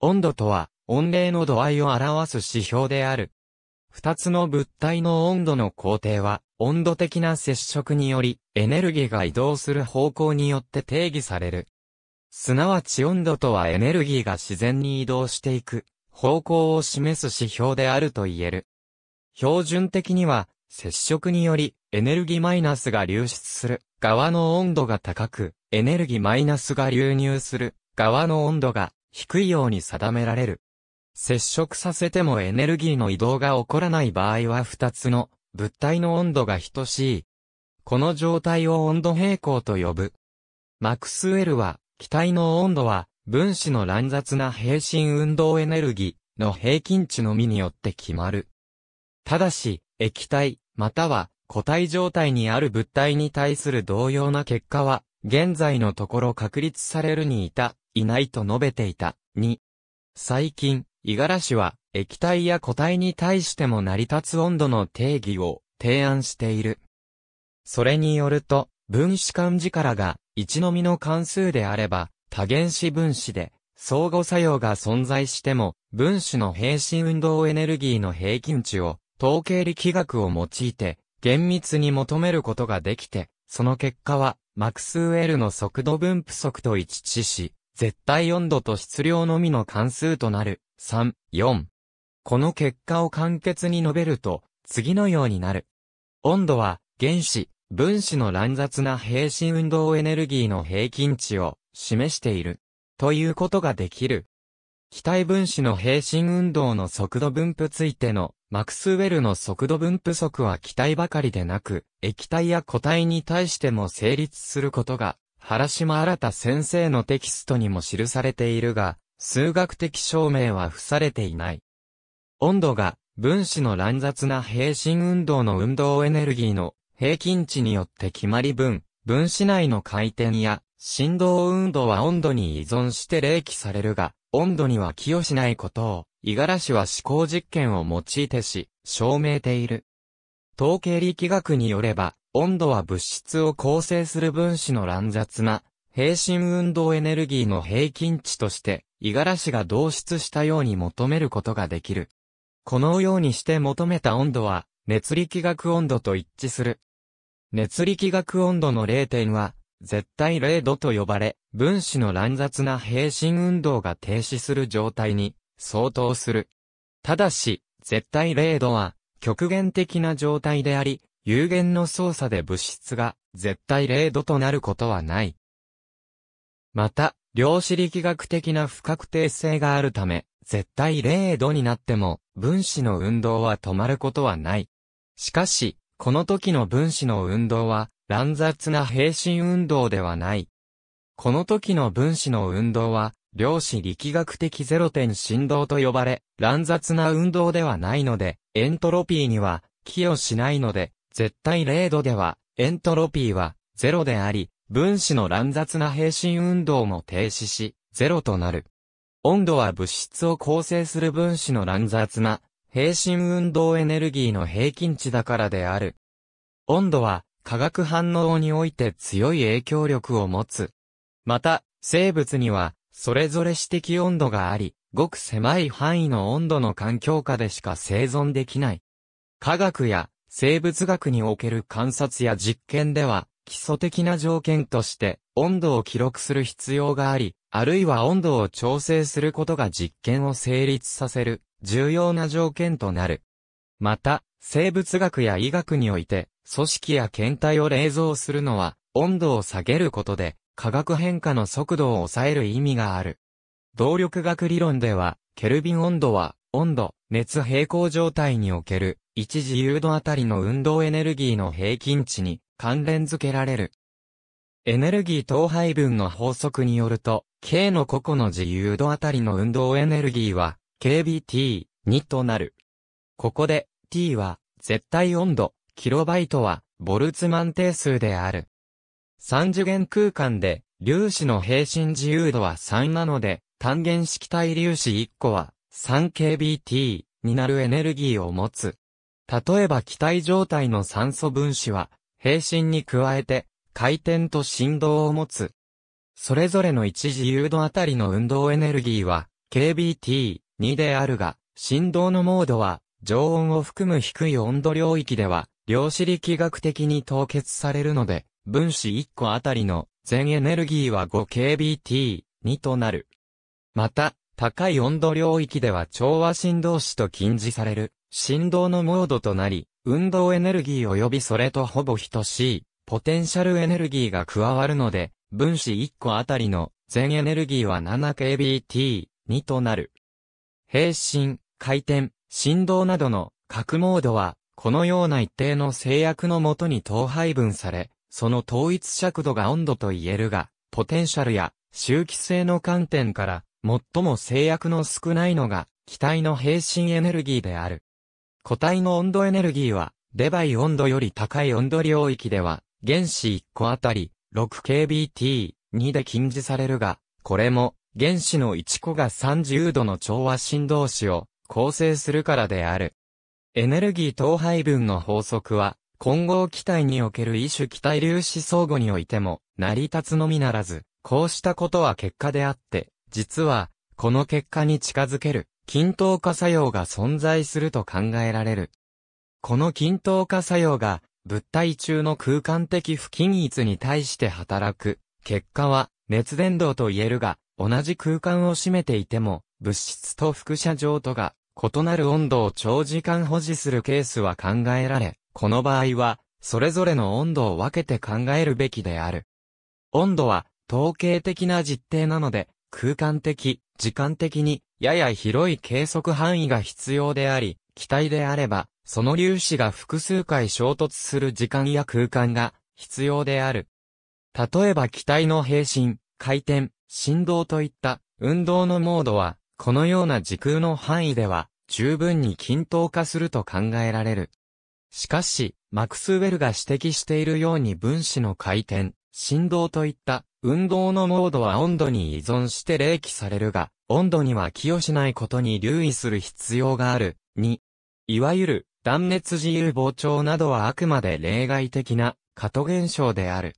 温度とは、温冷の度合いを表す指標である。二つの物体の温度の工程は、温度的な接触により、エネルギーが移動する方向によって定義される。すなわち温度とはエネルギーが自然に移動していく、方向を示す指標であると言える。標準的には、接触により、エネルギーマイナスが流出する側の温度が高く、エネルギーマイナスが流入する側の温度が低いように定められる。接触させてもエネルギーの移動が起こらない場合は2つの物体の温度が等しい。この状態を温度平衡と呼ぶ。マクスウェルは、気体の温度は分子の乱雑な平身運動エネルギーの平均値のみによって決まる。ただし、液体、または固体状態にある物体に対する同様な結果は、現在のところ確立されるに至いないと述べていた。2、最近、五十嵐は、液体や固体に対しても成り立つ温度の定義を提案している。それによると、分子間力が一のみの関数であれば、多原子分子で、相互作用が存在しても、分子の平心運動エネルギーの平均値を、統計力学を用いて、厳密に求めることができて、その結果は、マクスウェルの速度分布則と一致し、絶対温度と質量のみの関数となる、3、4。この結果を簡潔に述べると、次のようになる。温度は、原子、分子の乱雑な平均運動エネルギーの平均値を示している。ということができる。気体分子の平均運動の速度分布ついてのマクスウェルの速度分布則は気体ばかりでなく、液体や固体に対しても成立することが原島新先生のテキストにも記されているが、数学的証明は付されていない。温度が分子の乱雑な平身運動の運動エネルギーの平均値によって決まり分、分子内の回転や振動運動は温度に依存して冷気されるが、温度には寄与しないことを、五十嵐は思考実験を用いてし、証明ている。統計力学によれば、温度は物質を構成する分子の乱雑な、平身運動エネルギーの平均値として、五十嵐が導出したように求めることができる。このようにして求めた温度は、熱力学温度と一致する。熱力学温度の0点は、絶対0度と呼ばれ、分子の乱雑な平身運動が停止する状態に相当する。ただし、絶対0度は極限的な状態であり、有限の操作で物質が絶対零度となることはない。また、量子力学的な不確定性があるため、絶対0度になっても分子の運動は止まることはない。しかし、この時の分子の運動は乱雑な平身運動ではない。この時の分子の運動は量子力学的ゼロ点振動と呼ばれ、乱雑な運動ではないので、エントロピーには寄与しないので、絶対0度では、エントロピーは0であり、分子の乱雑な平心運動も停止し、0となる。温度は物質を構成する分子の乱雑な平心運動エネルギーの平均値だからである。温度は化学反応において強い影響力を持つ。また、生物にはそれぞれ指摘温度があり、ごく狭い範囲の温度の環境下でしか生存できない。化学や生物学における観察や実験では、基礎的な条件として温度を記録する必要があり、あるいは温度を調整することが実験を成立させる重要な条件となる。また、生物学や医学において、組織や検体を冷蔵するのは、温度を下げることで、化学変化の速度を抑える意味がある。動力学理論では、ケルビン温度は、温度、熱平衡状態における、一自由度あたりの運動エネルギーの平均値に関連付けられる。エネルギー等配分の法則によると、K の個々の自由度あたりの運動エネルギーは、KBT2 となる。ここで、T は、絶対温度、キロバイトは、ボルツマン定数である。三次元空間で、粒子の平均自由度は3なので、単元式体粒子1個は、3KBT になるエネルギーを持つ。例えば気体状態の酸素分子は、平身に加えて、回転と振動を持つ。それぞれの一時誘導あたりの運動エネルギーは、kBT2 であるが、振動のモードは、常温を含む低い温度領域では、量子力学的に凍結されるので、分子1個あたりの全エネルギーは 5kBT2 となる。また、高い温度領域では調和振動子と禁じされる。振動のモードとなり、運動エネルギー及びそれとほぼ等しい、ポテンシャルエネルギーが加わるので、分子1個あたりの全エネルギーは 7kBT2 となる。平身、回転、振動などの核モードは、このような一定の制約のもとに等配分され、その統一尺度が温度と言えるが、ポテンシャルや周期性の観点から、最も制約の少ないのが、気体の平身エネルギーである。固体の温度エネルギーは、デバイ温度より高い温度領域では、原子1個あたり 6kBT2 で禁じされるが、これも原子の1個が30度の調和振動子を構成するからである。エネルギー等配分の法則は、混合気体における異種気体粒子相互においても、成り立つのみならず、こうしたことは結果であって、実は、この結果に近づける均等化作用が存在すると考えられる。この均等化作用が物体中の空間的不均一に対して働く。結果は熱伝導と言えるが、同じ空間を占めていても、物質と副写状とが異なる温度を長時間保持するケースは考えられ、この場合は、それぞれの温度を分けて考えるべきである。温度は、統計的な実定なので、空間的、時間的に、やや広い計測範囲が必要であり、気体であれば、その粒子が複数回衝突する時間や空間が必要である。例えば気体の平身、回転、振動といった運動のモードは、このような時空の範囲では十分に均等化すると考えられる。しかし、マクスウェルが指摘しているように分子の回転、振動といった運動のモードは温度に依存して冷気されるが、温度には寄与しないことに留意する必要がある。2、いわゆる断熱自由膨張などはあくまで例外的な過渡現象である。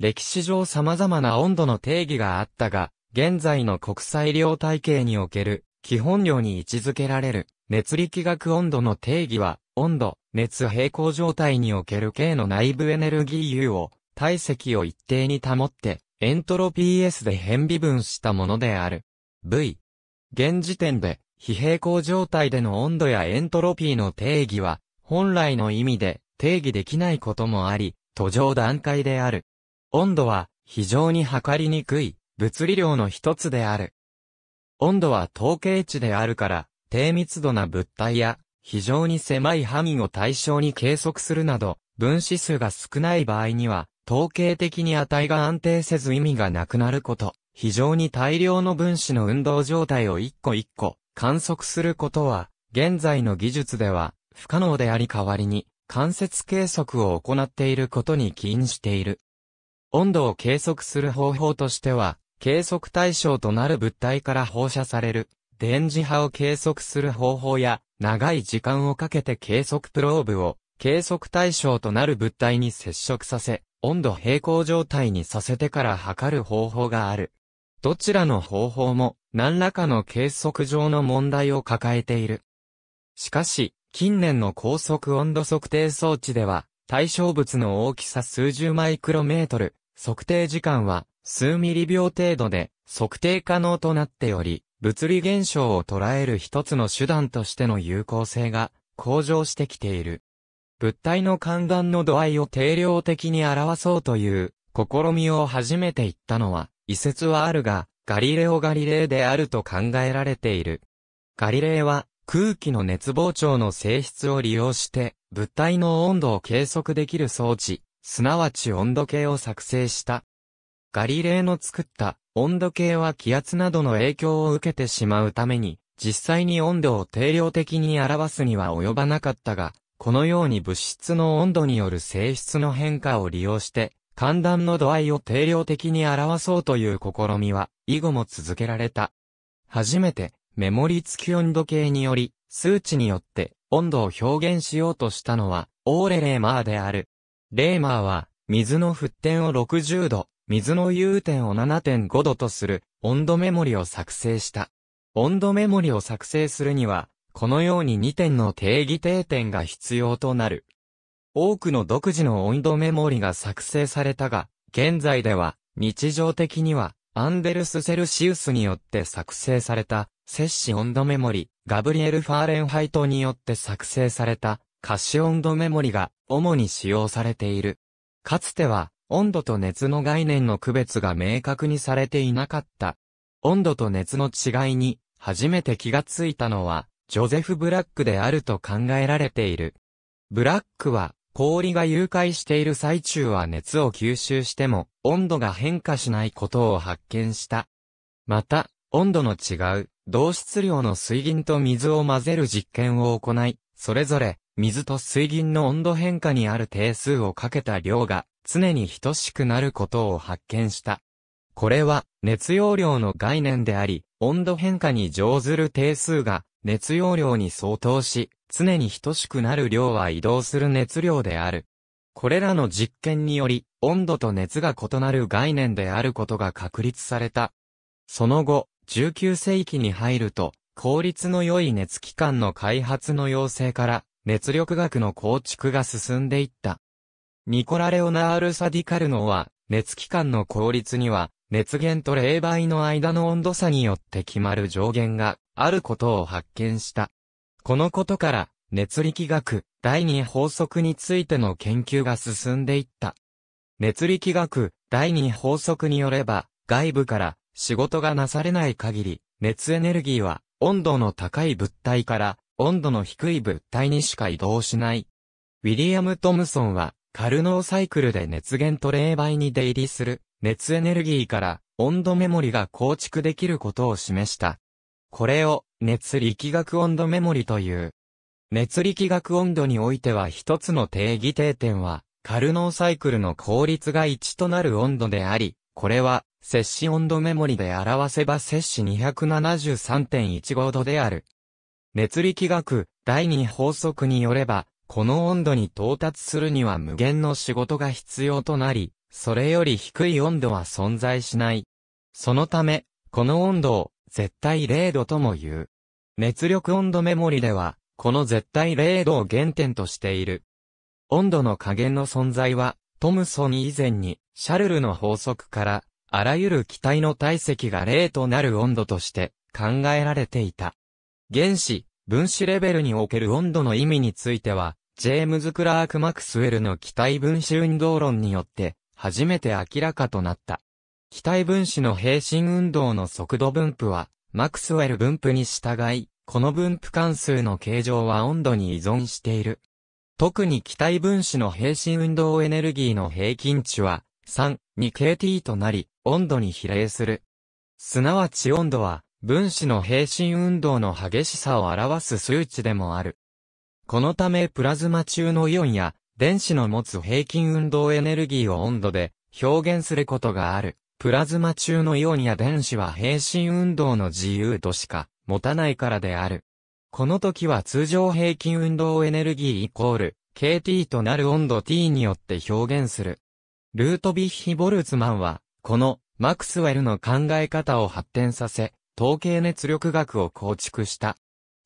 歴史上様々な温度の定義があったが、現在の国際量体系における基本量に位置づけられる熱力学温度の定義は、温度、熱平衡状態における K の内部エネルギー U を体積を一定に保って、エントロピー S で変微分したものである。V。現時点で、非平行状態での温度やエントロピーの定義は、本来の意味で定義できないこともあり、途上段階である。温度は、非常に測りにくい、物理量の一つである。温度は統計値であるから、低密度な物体や、非常に狭い範囲を対象に計測するなど、分子数が少ない場合には、統計的に値が安定せず意味がなくなること、非常に大量の分子の運動状態を一個一個観測することは、現在の技術では不可能であり代わりに、間接計測を行っていることに起因している。温度を計測する方法としては、計測対象となる物体から放射される電磁波を計測する方法や、長い時間をかけて計測プローブを計測対象となる物体に接触させ、温度平衡状態にさせてから測る方法がある。どちらの方法も何らかの計測上の問題を抱えている。しかし、近年の高速温度測定装置では、対象物の大きさ数十マイクロメートル、測定時間は数ミリ秒程度で測定可能となっており、物理現象を捉える一つの手段としての有効性が向上してきている。物体の寒暖の度合いを定量的に表そうという試みを初めて言ったのは、遺説はあるが、ガリレオ・ガリレイであると考えられている。ガリレイは空気の熱膨張の性質を利用して物体の温度を計測できる装置、すなわち温度計を作成した。ガリレイの作った温度計は気圧などの影響を受けてしまうために、実際に温度を定量的に表すには及ばなかったが、このように物質の温度による性質の変化を利用して、寒暖の度合いを定量的に表そうという試みは、以後も続けられた。初めて、メモリ付き温度計により、数値によって温度を表現しようとしたのは、オーレ・レーマーである。レーマーは、水の沸点を60度、水の融点を7.5度とする温度メモリを作成した。温度メモリを作成するには、このように2点の定義定点が必要となる。多くの独自の温度メモリが作成されたが、現在では、日常的には、アンデルス・セルシウスによって作成された、摂氏温度メモリ、ガブリエル・ファーレンハイトによって作成された、可視温度メモリが、主に使用されている。かつては、温度と熱の概念の区別が明確にされていなかった。温度と熱の違いに、初めて気がついたのは、ジョゼフ・ブラックであると考えられている。ブラックは、氷が融解している最中は熱を吸収しても、温度が変化しないことを発見した。また、温度の違う、同質量の水銀と水を混ぜる実験を行い、それぞれ、水と水銀の温度変化にある定数をかけた量が、常に等しくなることを発見した。これは熱容量の概念であり、温度変化に乗ずる定数が熱容量に相当し、常に等しくなる量は移動する熱量である。これらの実験により、温度と熱が異なる概念であることが確立された。その後、19世紀に入ると、効率の良い熱機関の開発の要請から、熱力学の構築が進んでいった。ニコラ・レオナール・サディカルノは、熱機関の効率には、熱源と冷媒の間の温度差によって決まる上限があることを発見した。このことから、熱力学、第二法則についての研究が進んでいった。熱力学、第二法則によれば、外部から仕事がなされない限り、熱エネルギーは温度の高い物体から温度の低い物体にしか移動しない。ウィリアム・トムソンは、カルノーサイクルで熱源と冷媒に出入りする熱エネルギーから温度メモリが構築できることを示した。これを熱力学温度メモリという。熱力学温度においては一つの定義定点は、カルノーサイクルの効率が1となる温度であり、これは、摂氏温度メモリで表せば摂氏273.15度である。熱力学第2法則によれば、この温度に到達するには無限の仕事が必要となり、それより低い温度は存在しない。そのため、この温度を絶対0度とも言う。熱力温度メモリでは、この絶対0度を原点としている。温度の加減の存在は、トムソン以前に、シャルルの法則から、あらゆる気体の体積が0となる温度として考えられていた。原子、分子レベルにおける温度の意味については、ジェームズ・クラーク・マクスウェルの気体分子運動論によって、初めて明らかとなった。気体分子の平均運動の速度分布は、マクスウェル分布に従い、この分布関数の形状は温度に依存している。特に気体分子の平均運動エネルギーの平均値は 3,2kt となり、温度に比例する。すなわち温度は、分子の平均運動の激しさを表す数値でもある。このためプラズマ中のイオンや電子の持つ平均運動エネルギーを温度で表現することがある。プラズマ中のイオンや電子は平身運動の自由としか持たないからである。この時は通常平均運動エネルギーイコール KT となる温度 T によって表現する。ルートビッヒ・ボルツマンは、このマクスウェルの考え方を発展させ、統計熱力学を構築した。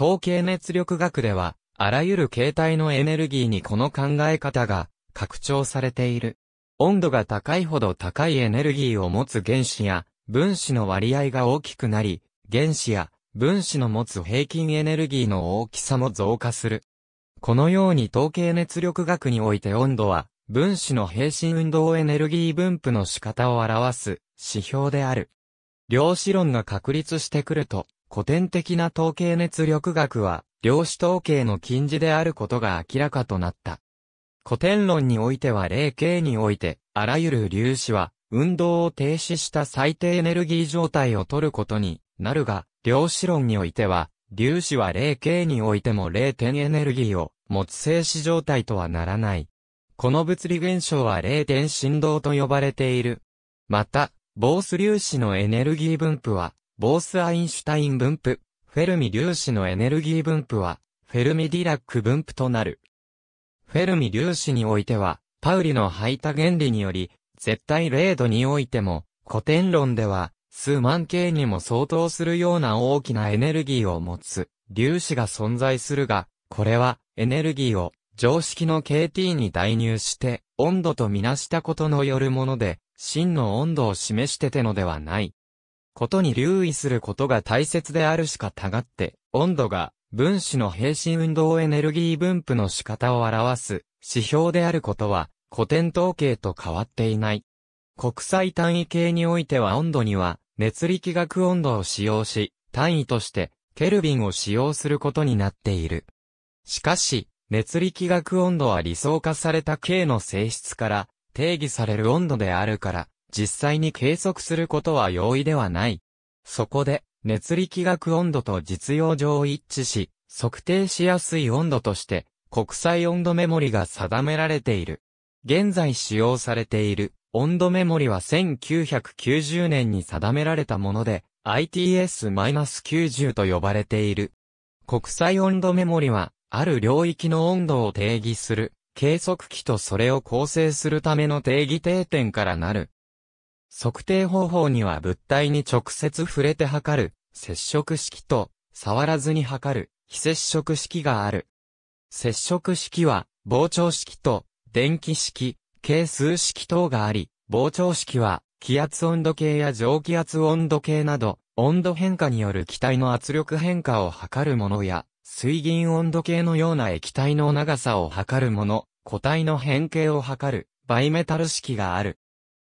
統計熱力学では、あらゆる形態のエネルギーにこの考え方が拡張されている。温度が高いほど高いエネルギーを持つ原子や分子の割合が大きくなり、原子や分子の持つ平均エネルギーの大きさも増加する。このように統計熱力学において温度は、分子の平身運動エネルギー分布の仕方を表す指標である。量子論が確立してくると、古典的な統計熱力学は、量子統計の近似であることが明らかとなった。古典論においては霊形において、あらゆる粒子は、運動を停止した最低エネルギー状態を取ることになるが、量子論においては、粒子は霊形においても0点エネルギーを持つ静止状態とはならない。この物理現象は0点振動と呼ばれている。また、ボース粒子のエネルギー分布は、ボースアインシュタイン分布、フェルミ粒子のエネルギー分布は、フェルミディラック分布となる。フェルミ粒子においては、パウリの排他原理により、絶対0度においても、古典論では、数万系にも相当するような大きなエネルギーを持つ粒子が存在するが、これはエネルギーを常識の KT に代入して温度とみなしたことのよるもので、真の温度を示しててのではない。ことに留意することが大切であるしかたがって、温度が分子の平身運動エネルギー分布の仕方を表す指標であることは古典統計と変わっていない。国際単位系においては温度には熱力学温度を使用し、単位としてケルビンを使用することになっている。しかし、熱力学温度は理想化された K の性質から定義される温度であるから、実際に計測することは容易ではない。そこで、熱力学温度と実用上一致し、測定しやすい温度として、国際温度メモリが定められている。現在使用されている温度メモリは1990年に定められたもので、ITS-90 と呼ばれている。国際温度メモリは、ある領域の温度を定義する、計測器とそれを構成するための定義定点からなる、測定方法には物体に直接触れて測る、接触式と、触らずに測る、非接触式がある。接触式は、膨張式と、電気式、係数式等があり、膨張式は、気圧温度計や蒸気圧温度計など、温度変化による気体の圧力変化を測るものや、水銀温度計のような液体の長さを測るもの、固体の変形を測る、バイメタル式がある。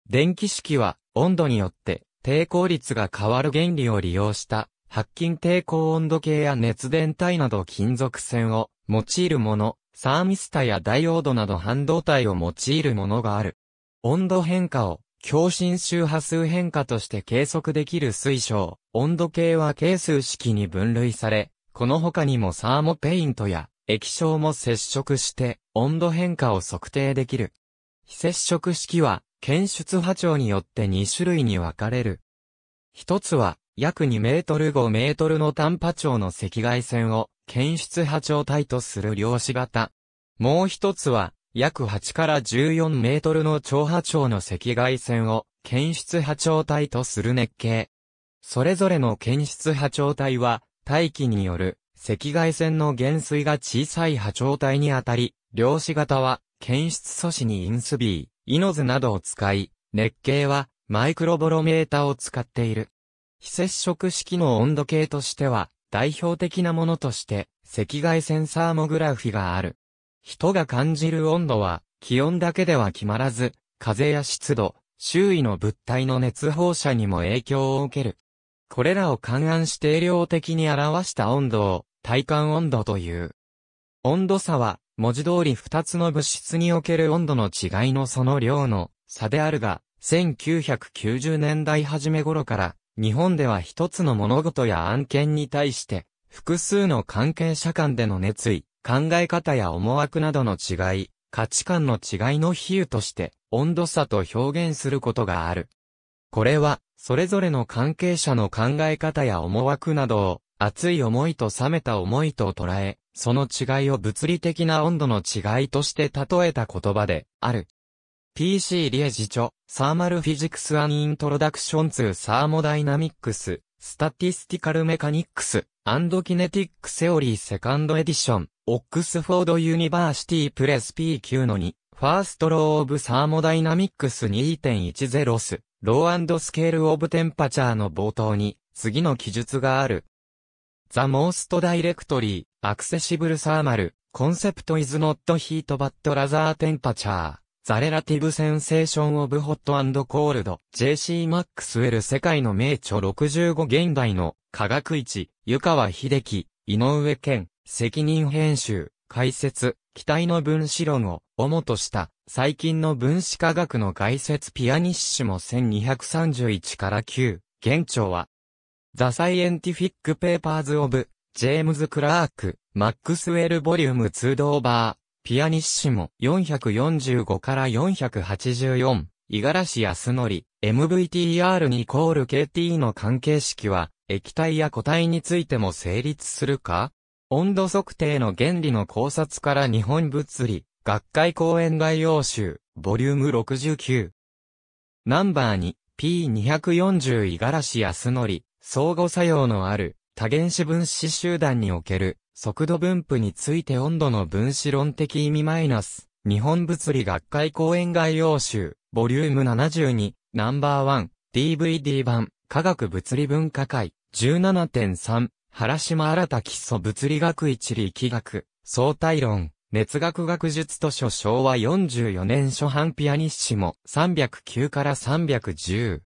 電気式は温度によって抵抗率が変わる原理を利用した白金抵抗温度計や熱伝体など金属線を用いるもの、サーミスタやダイオードなど半導体を用いるものがある。温度変化を共振周波数変化として計測できる水晶、温度計は係数式に分類され、この他にもサーモペイントや液晶も接触して温度変化を測定できる。非接触式は検出波長によって2種類に分かれる。一つは、約2メートル5メートルの単波長の赤外線を検出波長帯とする量子型。もう一つは、約8から14メートルの超波長の赤外線を検出波長帯とする熱系。それぞれの検出波長帯は、大気による赤外線の減衰が小さい波長帯にあたり、量子型は検出素子に因ビー。イノズなどを使い、熱計はマイクロボロメータを使っている。非接触式の温度計としては、代表的なものとして、赤外線サーモグラフィがある。人が感じる温度は、気温だけでは決まらず、風や湿度、周囲の物体の熱放射にも影響を受ける。これらを勘案して量的に表した温度を体感温度という。温度差は文字通り2つの物質における温度の違いのその量の差であるが、1990年代初め頃から、日本では一つの物事や案件に対して、複数の関係者間での熱意、考え方や思惑などの違い、価値観の違いの比喩として、温度差と表現することがある。これは、それぞれの関係者の考え方や思惑などを、熱い思いと冷めた思いと捉え、その違いを物理的な温度の違いとして例えた言葉である。PC リエジチョ、サーマルフィジクスアンイントロダクションツーサーモダイナミックス、スタティスティカルメカニックス、アンドキネティックセオリーセカンドエディション、オックスフォードユニバーシティプレス PQ の2、ファーストローオブサーモダイナミックス2.10ス、ロースケールオブテンパチャーの冒頭に、次の記述がある。The most directly, accessible thermal, concept is not heat but rather temperature. The relative sensation of hot and cold. J.C. Maxwell 世界の名著65現代の科学一、湯川秀樹、井上健、責任編集、解説、機体の分子論を、主とした、最近の分子科学の概説ピアニッシュも1231から9、現著は、The Scientific Papers of James Clerk Maxwell v o l u 2 Dover ピアニッシモ445から484五十嵐康則 MVTR にコール KT の関係式は液体や固体についても成立するか温度測定の原理の考察から日本物理学会講演概要集ボリューム69ナンバー2 P240 五十嵐康則相互作用のある多原子分子集団における速度分布について温度の分子論的意味マイナス日本物理学会講演概要集ボリューム72ナンバーワン DVD 版科学物理文化会17.3原島新た基礎物理学一理気学相対論熱学学術図書昭和44年初版ピアニッシモ309から310。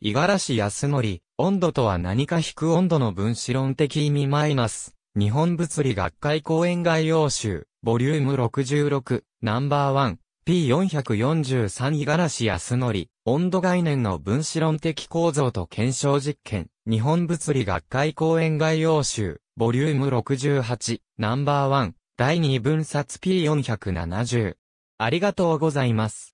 五十嵐康則、温度とは何か引く温度の分子論的意味マイナス。日本物理学会講演概要集、ボリューム66、ナンバーワン、P443 五十嵐康則、温度概念の分子論的構造と検証実験、日本物理学会講演概要集、ボリューム68、ナンバーワン、第2分冊 P470。ありがとうございます。